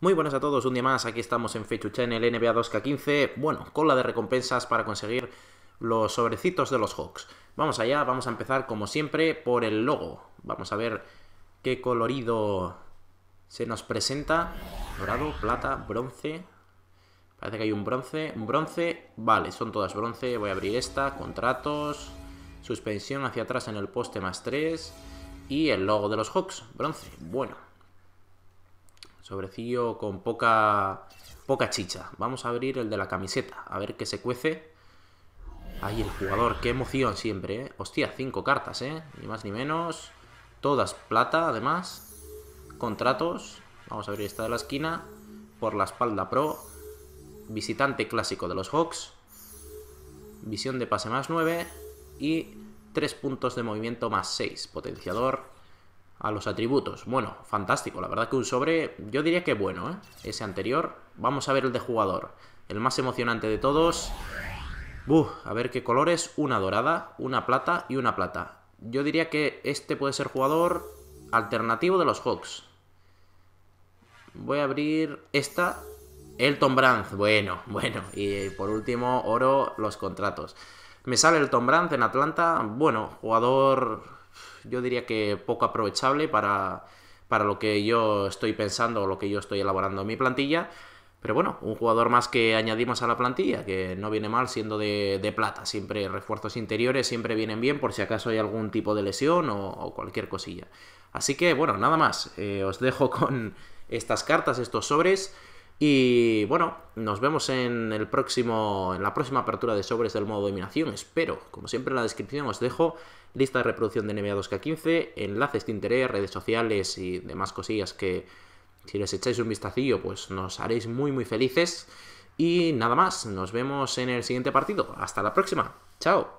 Muy buenas a todos, un día más, aquí estamos en Fechuchen, el NBA 2K15, bueno, con la de recompensas para conseguir los sobrecitos de los Hawks. Vamos allá, vamos a empezar como siempre por el logo, vamos a ver qué colorido se nos presenta, dorado, plata, bronce, parece que hay un bronce, un bronce, vale, son todas bronce, voy a abrir esta, contratos, suspensión hacia atrás en el poste más 3 y el logo de los Hawks, bronce, bueno, Sobrecillo con poca, poca chicha. Vamos a abrir el de la camiseta, a ver qué se cuece. Ahí el jugador, qué emoción siempre, ¿eh? Hostia, cinco cartas, ¿eh? Ni más ni menos. Todas plata, además. Contratos. Vamos a abrir esta de la esquina. Por la espalda pro. Visitante clásico de los Hawks. Visión de pase más 9. Y tres puntos de movimiento más 6. Potenciador a los atributos. Bueno, fantástico. La verdad que un sobre, yo diría que bueno, ¿eh? Ese anterior. Vamos a ver el de jugador. El más emocionante de todos. a ver qué colores. Una dorada, una plata y una plata. Yo diría que este puede ser jugador alternativo de los Hawks. Voy a abrir esta. Elton Brand. Bueno, bueno. Y por último, oro, los contratos. Me sale Elton Brand en Atlanta. Bueno, jugador yo diría que poco aprovechable para, para lo que yo estoy pensando o lo que yo estoy elaborando en mi plantilla. Pero bueno, un jugador más que añadimos a la plantilla, que no viene mal siendo de, de plata. Siempre refuerzos interiores siempre vienen bien por si acaso hay algún tipo de lesión o, cualquier cosilla. Así que bueno, nada más. Eh, os dejo con estas cartas, estos sobres. Y bueno, nos vemos en, el próximo, en la próxima apertura de sobres del modo dominación, espero. Como siempre en la descripción os dejo lista de reproducción de NBA 2K15, enlaces de interés, e, redes sociales y demás cosillas que si les echáis un vistacillo pues nos haréis muy muy felices. Y nada más, nos vemos en el siguiente partido. Hasta la próxima. Chao.